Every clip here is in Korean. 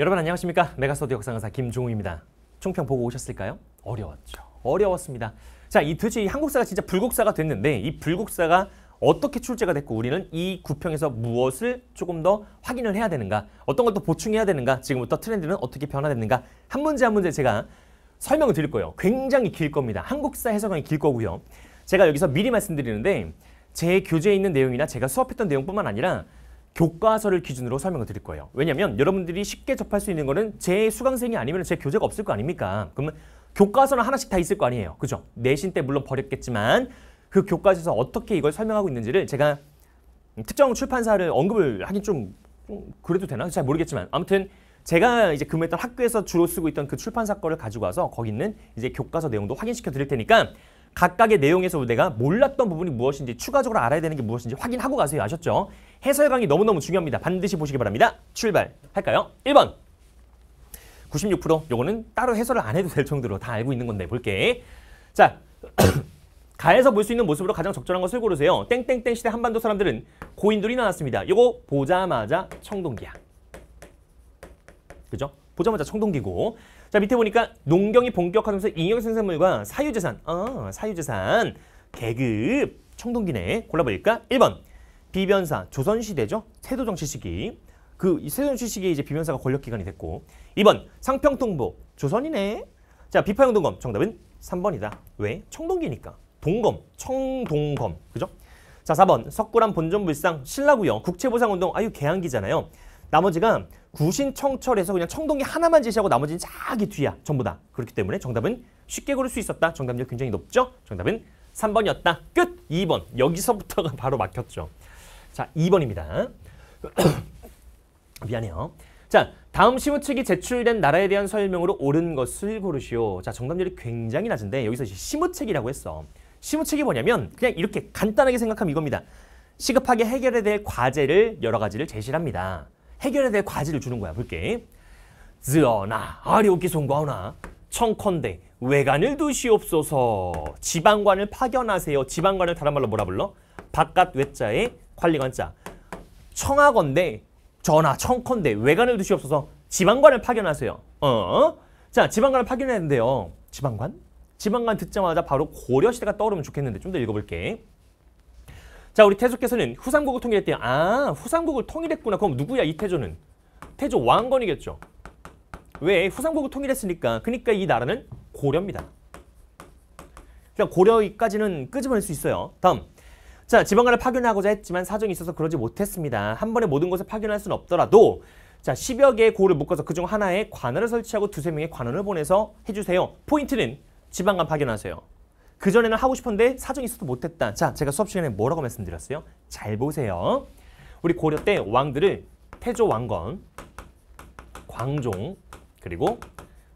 여러분 안녕하십니까? 메가스터디 역사강사 김종우입니다. 총평 보고 오셨을까요? 어려웠죠. 어려웠습니다. 자, 이 도대체 한국사가 진짜 불국사가 됐는데 이 불국사가 어떻게 출제가 됐고 우리는 이 구평에서 무엇을 조금 더 확인을 해야 되는가 어떤 것도 보충해야 되는가 지금부터 트렌드는 어떻게 변화됐는가 한 문제 한 문제 제가 설명을 드릴 거예요. 굉장히 길 겁니다. 한국사 해석이 길 거고요. 제가 여기서 미리 말씀드리는데 제 교재에 있는 내용이나 제가 수업했던 내용뿐만 아니라 교과서를 기준으로 설명을 드릴 거예요. 왜냐면 여러분들이 쉽게 접할 수 있는 거는 제 수강생이 아니면 제 교재가 없을 거 아닙니까? 그러면 교과서는 하나씩 다 있을 거 아니에요. 그죠? 내신 때 물론 버렸겠지만 그 교과서에서 어떻게 이걸 설명하고 있는지를 제가 특정 출판사를 언급을 하긴 좀, 좀 그래도 되나? 잘 모르겠지만 아무튼 제가 이제 금했던 학교에서 주로 쓰고 있던 그 출판사 거를 가지고 와서 거기 있는 이제 교과서 내용도 확인시켜 드릴 테니까 각각의 내용에서 내가 몰랐던 부분이 무엇인지 추가적으로 알아야 되는 게 무엇인지 확인하고 가세요. 아셨죠? 해설 강의 너무너무 중요합니다. 반드시 보시기 바랍니다. 출발할까요? 1번. 96% 요거는 따로 해설을 안 해도 될 정도로 다 알고 있는 건데 볼게. 자, 가에서 볼 수 있는 모습으로 가장 적절한 것을 고르세요. 땡땡땡 시대 한반도 사람들은 고인돌이 나왔습니다. 요거 보자마자 청동기야. 그죠? 보자마자 청동기고 자 밑에 보니까 농경이 본격화되면서 잉여생산물과 사유재산 어 사유재산 계급 청동기네 골라보니까 1번 비변사 조선시대죠 세도정치 시기 그 세도정치 시기에 이제 비변사가 권력기관이 됐고 2번 상평통보 조선이네 자 비파형동검 정답은 3번이다 왜? 청동기니까 동검 청동검 그죠? 자 4번 석굴암 본전불상 신라구역 국채보상운동 아유 개항기잖아요 나머지가 구신 청철에서 그냥 청동기 하나만 제시하고 나머지는 자기 뒤야 전부 다 그렇기 때문에 정답은 쉽게 고를 수 있었다 정답률 굉장히 높죠 정답은 3번이었다 끝 2번 여기서부터가 바로 막혔죠 자 2번입니다 미안해요 자 다음 시무측이 제출된 나라에 대한 설명으로 옳은 것을 고르시오 자 정답률이 굉장히 낮은데 여기서 시무책이라고 했어 시무책이 뭐냐면 그냥 이렇게 간단하게 생각하면 이겁니다 시급하게 해결해야 될 과제를 여러 가지를 제시합니다 해결해야 될 과제를 주는 거야. 볼게. 즈어나 아리오키 송과오나 청컨대 외관을 두시옵소서 지방관을 파견하세요. 지방관을 다른 말로 뭐라 불러? 바깥 외자에 관리관자 청하건대 전하 청컨대 외관을 두시옵소서 지방관을 파견하세요. 어? 자 지방관을 파견해는데요 지방관? 지방관 듣자마자 바로 고려시대가 떠오르면 좋겠는데 좀 더 읽어볼게. 자 우리 태조께서는 후삼국을 통일했대요. 아 후삼국을 통일했구나. 그럼 누구야 이 태조는? 태조 왕건이겠죠. 왜? 후삼국을 통일했으니까. 그러니까 이 나라는 고려입니다. 그냥 고려까지는 끄집어낼 수 있어요. 다음. 자 지방간을 파견하고자 했지만 사정이 있어서 그러지 못했습니다. 한 번에 모든 것을 파견할 수는 없더라도 자 10여 개의 고를 묶어서 그 중 하나에 관원을 설치하고 두세 명의 관원을 보내서 해주세요. 포인트는 지방간 파견하세요. 그전에는 하고 싶었는데 사정이 있어도 못했다. 자, 제가 수업 시간에 뭐라고 말씀드렸어요? 잘 보세요. 우리 고려 때 왕들을 태조 왕건, 광종, 그리고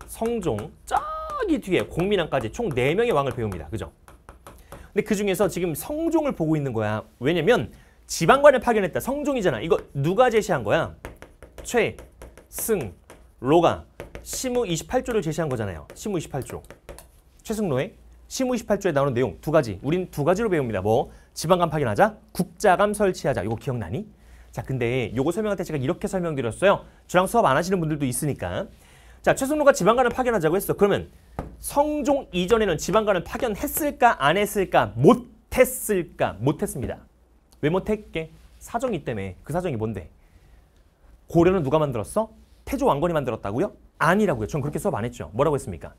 성종, 저기 뒤에 공민왕까지 총 네명의 왕을 배웁니다. 그죠? 근데 그중에서 지금 성종을 보고 있는 거야. 왜냐면 지방관을 파견했다. 성종이잖아. 이거 누가 제시한 거야? 최, 승, 로가 시무 28조를 제시한 거잖아요. 시무 28조. 최승로의 시무 28조에 나오는 내용 두 가지. 우린 두 가지로 배웁니다. 뭐 지방감 파견하자, 국자감 설치하자. 이거 기억나니? 자, 근데 요거 설명할 때 제가 이렇게 설명드렸어요. 저랑 수업 안 하시는 분들도 있으니까. 자, 최승로가 지방간을 파견하자고 했어. 그러면 성종 이전에는 지방간을 파견했을까 안 했을까? 못했을까? 못했습니다. 왜 못했게? 사정이 때문에. 그 사정이 뭔데? 고려는 누가 만들었어? 태조 왕건이 만들었다고요? 아니라고요. 전 그렇게 수업 안 했죠. 뭐라고 했습니까?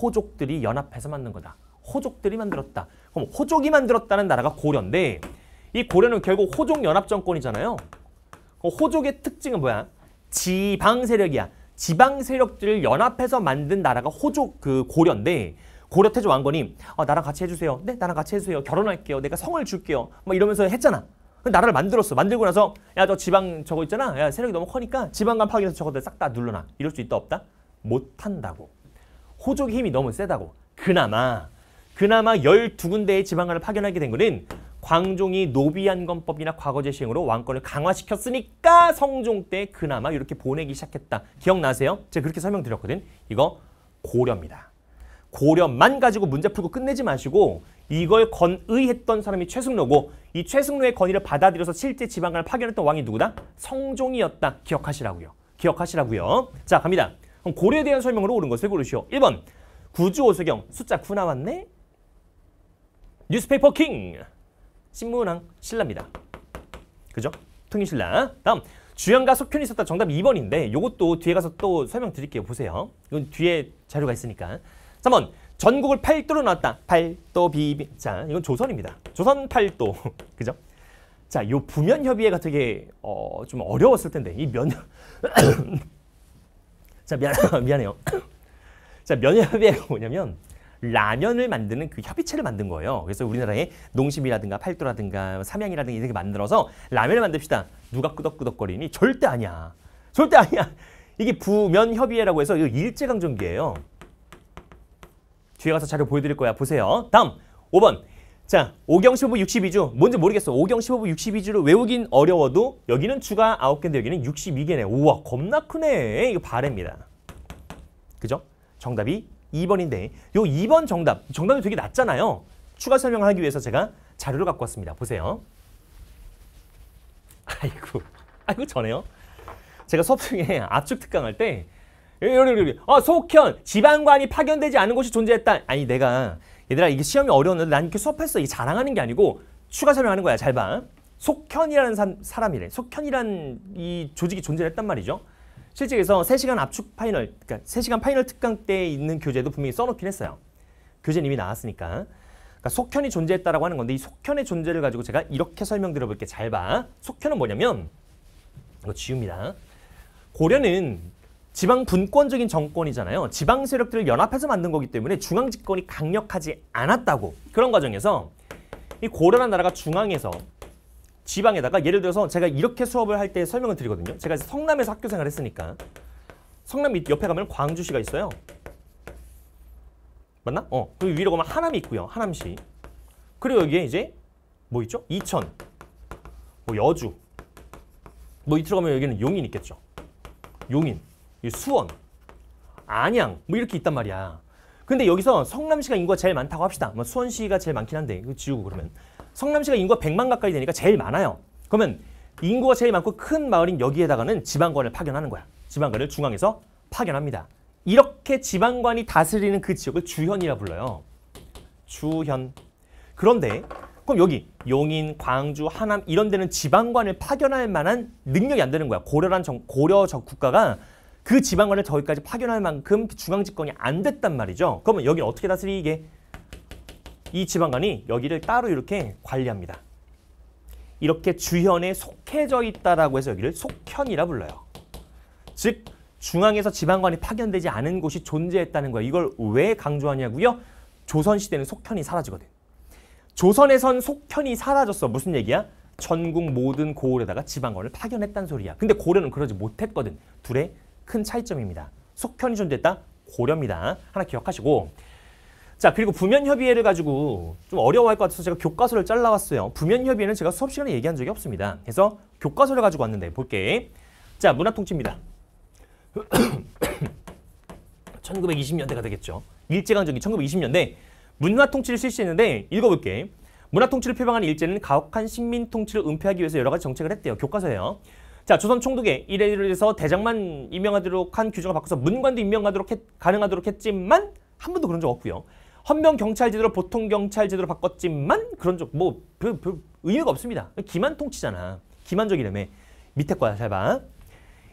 호족들이 연합해서 만든 거다. 호족들이 만들었다. 그럼 호족이 만들었다는 나라가 고려인데 이 고려는 결국 호족 연합 정권이잖아요. 그 호족의 특징은 뭐야? 지방 세력이야. 지방 세력들을 연합해서 만든 나라가 호족 그 고려인데 고려 태조 왕건이 어, 나랑 같이 해주세요. 네, 나랑 같이 해주세요. 결혼할게요. 내가 성을 줄게요. 막 이러면서 했잖아. 그 나라를 만들었어. 만들고 나서 야 저 지방 저거 있잖아. 야 세력이 너무 커니까 지방 간파기해서 저거들 싹 다 눌러놔. 이럴 수 있다 없다? 못한다고. 호족 의 힘이 너무 세다고. 그나마 그나마 12군데의 지방관을 파견하게 된 것은 광종이 노비안검법이나 과거제 시행으로 왕권을 강화시켰으니까 성종 때 그나마 이렇게 보내기 시작했다. 기억나세요? 제가 그렇게 설명드렸거든. 이거 고려입니다. 고려만 가지고 문제 풀고 끝내지 마시고 이걸 건의했던 사람이 최승로고 이 최승로의 건의를 받아들여서 실제 지방관을 파견했던 왕이 누구다? 성종이었다. 기억하시라고요. 기억하시라고요. 자 갑니다. 그럼 고려에 대한 설명으로 옳은 것을 고르시오. 1번 구주오수경 숫자 9 나왔네? 뉴스페이퍼 킹 신문왕 신라입니다. 그죠? 통일신라. 다음 주연과 속편이 있었다 정답 2번인데 이것도 뒤에 가서 또 설명드릴게요. 보세요. 이건 뒤에 자료가 있으니까. 3번 전국을 팔도로 나왔다. 팔도 비비. 자 이건 조선입니다. 조선 팔도. 그죠? 자, 요 부면 협의회가 되게 어, 좀 어려웠을 텐데 이 면. 자 미안 미안해요. 자 면협의회가 뭐냐면 라면을 만드는 그 협의체를 만든 거예요. 그래서 우리나라에 농심이라든가 팔도라든가 삼양이라든가 이렇게 만들어서 라면을 만듭시다. 누가 끄덕끄덕거리니? 절대 아니야. 절대 아니야. 이게 부면협의회라고 해서 이거 일제강점기예요. 뒤에 가서 자료 보여드릴 거야. 보세요. 다음 5번. 자, 오경 15부 62주. 뭔지 모르겠어. 오경 15부 62주를 외우긴 어려워도 여기는 주가 9개인데 여기는 62개네. 우와, 겁나 크네. 이거 바래입니다. 그죠? 정답이 2번인데 요 2번 정답, 정답이 되게 낮잖아요. 추가 설명 하기 위해서 제가 자료를 갖고 왔습니다. 보세요. 아이고, 아이고 전에요. 제가 수업 중에 압축 특강할 때 아, 속현, 지방관이 파견되지 않은 곳이 존재했다. 아니, 내가 얘들아 이게 시험이 어려웠는데 난 이렇게 수업했어. 이게 자랑하는 게 아니고 추가 설명하는 거야. 잘 봐. 속현이라는 사람이래. 속현이란 이 조직이 존재했단 말이죠. 실제 에서 3시간 압축 파이널, 그러니까 3시간 파이널 특강 때 있는 교재도 분명히 써놓긴 했어요. 교재는 이미 나왔으니까. 그러니까 속편이 존재했다라고 하는 건데 이 속편의 존재를 가지고 제가 이렇게 설명드려볼게. 잘 봐. 속편은 뭐냐면 이거 지웁니다. 고려는 지방 분권적인 정권이잖아요. 지방 세력들을 연합해서 만든 거기 때문에 중앙 집권이 강력하지 않았다고. 그런 과정에서 이 고려란 나라가 중앙에서 지방에다가 예를 들어서 제가 이렇게 수업을 할 때 설명을 드리거든요. 제가 성남에서 학교 생활을 했으니까 성남 옆에 가면 광주시가 있어요. 맞나? 어. 그리고 위로 가면 하남이 있고요. 하남시. 그리고 여기에 이제 뭐 있죠? 이천, 뭐 여주, 뭐 이틀 가면 여기는 용인 있겠죠. 용인, 수원, 안양 뭐 이렇게 있단 말이야. 근데 여기서 성남시가 인구가 제일 많다고 합시다. 뭐 수원시가 제일 많긴 한데 그 지우고 그러면 성남시가 인구가 100만 가까이 되니까 제일 많아요. 그러면 인구가 제일 많고 큰 마을인 여기에다가는 지방관을 파견하는 거야. 지방관을 중앙에서 파견합니다. 이렇게 지방관이 다스리는 그 지역을 주현이라 불러요. 주현. 그런데 그럼 여기 용인, 광주, 하남 이런 데는 지방관을 파견할 만한 능력이 안 되는 거야. 고려란 정, 고려적 국가가 그 지방관을 저기까지 파견할 만큼 중앙집권이 안 됐단 말이죠. 그러면 여기 어떻게 다스리게? 이지방관이 여기를 따로 이렇게 관리합니다. 이렇게 주현에 속해져 있다라고 해서 여기를 속현이라 불러요. 즉 중앙에서 지방관이 파견되지 않은 곳이 존재했다는 거예요. 이걸 왜 강조하냐고요? 조선시대는 속현이 사라지거든. 조선에선 속현이 사라졌어. 무슨 얘기야? 전국 모든 고을에다가 지방관을 파견했단 소리야. 근데 고려는 그러지 못했거든. 둘의 큰 차이점입니다. 속현이 존재했다? 고려입니다. 하나 기억하시고 자 그리고 부면협의회를 가지고 좀 어려워할 것 같아서 제가 교과서를 잘라왔어요. 부면협의회는 제가 수업 시간에 얘기한 적이 없습니다. 그래서 교과서를 가지고 왔는데 볼게. 자 문화통치입니다. 1920년대가 되겠죠. 일제강점기 1920년대 문화통치를 실시했는데 읽어볼게. 문화통치를 표방하는 일제는 가혹한 식민통치를 은폐하기 위해서 여러 가지 정책을 했대요. 교과서예요. 자 조선 총독의 이래를 해서 대장만 임명하도록 한 규정을 바꿔서 문관도 임명하도록 했, 가능하도록 했지만 한 번도 그런 적 없고요. 헌병 경찰 제도를 보통 경찰 제도로 바꿨지만 그런 적뭐 별, 그, 별 그 의미가 없습니다. 기만 통치잖아. 기만적이라며. 밑에 거야 잘 봐.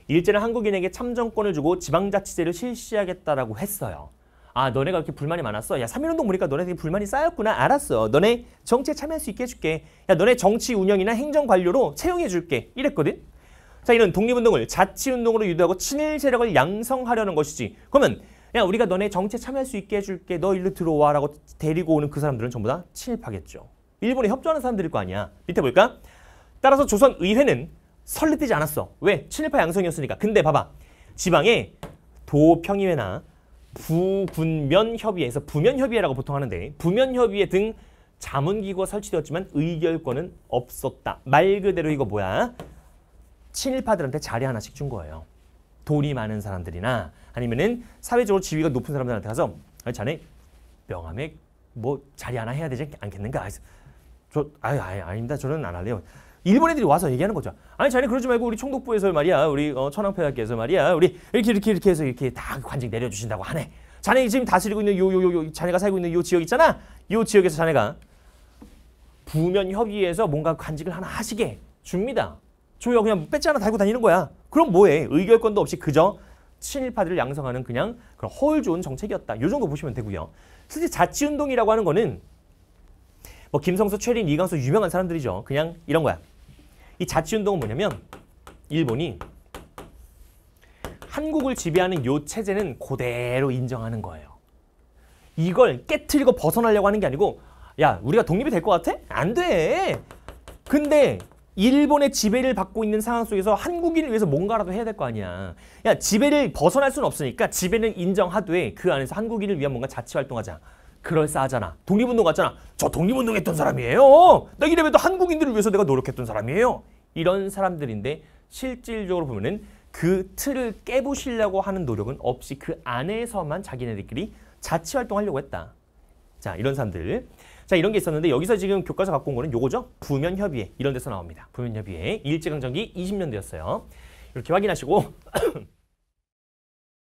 일제는 한국인에게 참정권을 주고 지방자치제를 실시하겠다라고 했어요. 아 너네가 이렇게 불만이 많았어? 야 3.1운동 보니까 너네들이 불만이 쌓였구나. 알았어. 너네 정치에 참여할 수 있게 해줄게. 야 너네 정치 운영이나 행정관료로 채용해줄게. 이랬거든. 자 이런 독립운동을 자치운동으로 유도하고 친일 세력을 양성하려는 것이지. 그러면 야 우리가 너네 정치에 참여할 수 있게 해줄게 너 일로 들어와라고 데리고 오는 그 사람들은 전부 다 친일파겠죠. 일본에 협조하는 사람들일 거 아니야. 밑에 볼까? 따라서 조선 의회는 설립되지 않았어. 왜? 친일파 양성이었으니까. 근데 봐봐. 지방에 도평의회나 부군면협의회에서 부면협의회라고 보통 하는데 부면협의회 등 자문기구가 설치되었지만 의결권은 없었다. 말 그대로 이거 뭐야? 친일파들한테 자리 하나씩 준 거예요. 돈이 많은 사람들이나 아니면은 사회적으로 지위가 높은 사람들한테 가서 아니 자네 명함에 뭐 자리 하나 해야 되지 않겠는가? 그래서 저 아유 아유 아닙니다. 저는 안 할래요. 일본 애들이 와서 얘기하는 거죠. 아니 자네 그러지 말고 우리 총독부에서 말이야, 우리 어, 천황폐하께서 말이야, 우리 이렇게 이렇게 이렇게 해서 이렇게 다 관직 내려주신다고 하네. 자네 지금 다스리고 있는 요 요 요 요 자네가 살고 있는 요 지역 있잖아. 요 지역에서 자네가 부면 협의에서 뭔가 관직을 하나 하시게 줍니다. 줘 그냥 배지 하나 달고 다니는 거야. 그럼 뭐해? 의결권도 없이 그저 친일파들을 양성하는 그냥 그런 허울 좋은 정책이었다. 요 정도 보시면 되고요. 실제 자치운동이라고 하는 거는 뭐 김성수, 최린, 이강수 유명한 사람들이죠. 그냥 이런 거야. 이 자치운동은 뭐냐면 일본이 한국을 지배하는 요 체제는 그대로 인정하는 거예요. 이걸 깨트리고 벗어나려고 하는 게 아니고 야 우리가 독립이 될 것 같아? 안 돼. 근데 일본의 지배를 받고 있는 상황 속에서 한국인을 위해서 뭔가라도 해야 될 거 아니야. 야 지배를 벗어날 수는 없으니까 지배는 인정하되 그 안에서 한국인을 위한 뭔가 자치 활동하자. 그럴싸하잖아. 독립운동 같잖아. 저 독립운동 했던 사람이에요. 나 이래봬도 한국인들을 위해서 내가 노력했던 사람이에요. 이런 사람들인데 실질적으로 보면은 그 틀을 깨부시려고 하는 노력은 없이 그 안에서만 자기네들끼리 자치 활동하려고 했다. 자 이런 사람들. 자 이런 게 있었는데 여기서 지금 교과서 갖고 온 거는 요거죠. 부면협의회 이런 데서 나옵니다. 부면협의회 일제강점기 20년대였어요. 이렇게 확인하시고